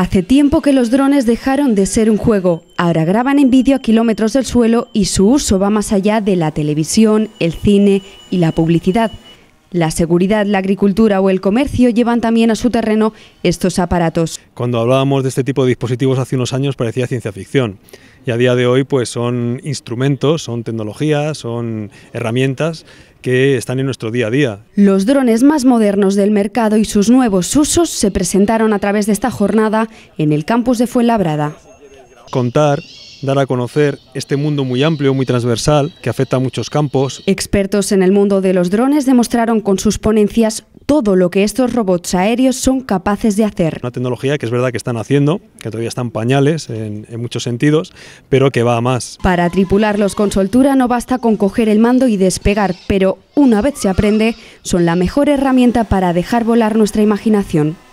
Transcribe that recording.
Hace tiempo que los drones dejaron de ser un juego, ahora graban en vídeo a kilómetros del suelo y su uso va más allá de la televisión, el cine y la publicidad. La seguridad, la agricultura o el comercio llevan también a su terreno estos aparatos. Cuando hablábamos de este tipo de dispositivos hace unos años parecía ciencia ficción y a día de hoy pues son instrumentos, son tecnologías, son herramientas que están en nuestro día a día. Los drones más modernos del mercado y sus nuevos usos se presentaron a través de esta jornada en el campus de Fuenlabrada. Contar dar a conocer este mundo muy amplio, muy transversal, que afecta a muchos campos. Expertos en el mundo de los drones demostraron con sus ponencias todo lo que estos robots aéreos son capaces de hacer. Una tecnología que es verdad que están haciendo, que todavía están pañales en, muchos sentidos, pero que va a más. Para tripularlos con soltura no basta con coger el mando y despegar, pero una vez se aprende, son la mejor herramienta para dejar volar nuestra imaginación.